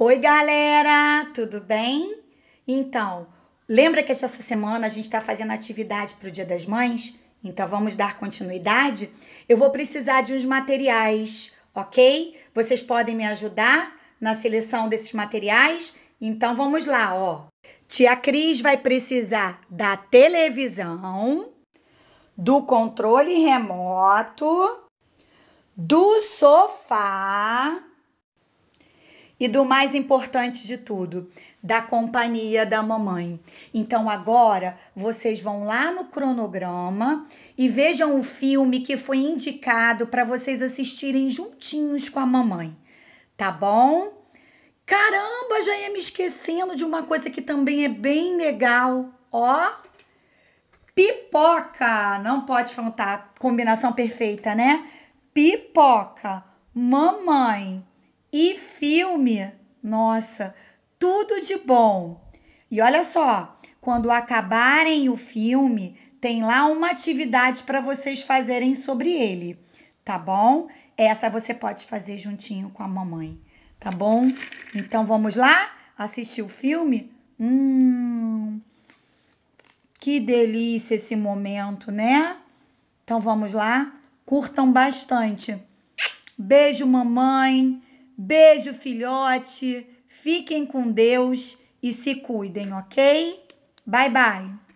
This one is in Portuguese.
Oi, galera, tudo bem? Então, lembra que essa semana a gente está fazendo atividade para o Dia das Mães? Então, vamos dar continuidade? Eu vou precisar de uns materiais, ok? Vocês podem me ajudar na seleção desses materiais? Então, vamos lá, ó. Tia Cris vai precisar da televisão, do controle remoto, do sofá e do mais importante de tudo, da companhia da mamãe. Então agora vocês vão lá no cronograma e vejam o filme que foi indicado para vocês assistirem juntinhos com a mamãe, tá bom? Caramba, já ia me esquecendo de uma coisa que também é bem legal, ó. Pipoca, não pode faltar, combinação perfeita, né? Pipoca, mamãe e filme. Nossa, tudo de bom. E olha só, quando acabarem o filme, tem lá uma atividade para vocês fazerem sobre ele, tá bom? Essa você pode fazer juntinho com a mamãe, tá bom? Então vamos lá assistir o filme? Hum. Que delícia esse momento, né? Então vamos lá, curtam bastante. Beijo, mamãe. Beijo, filhote. Fiquem com Deus e se cuidem, ok? Bye, bye.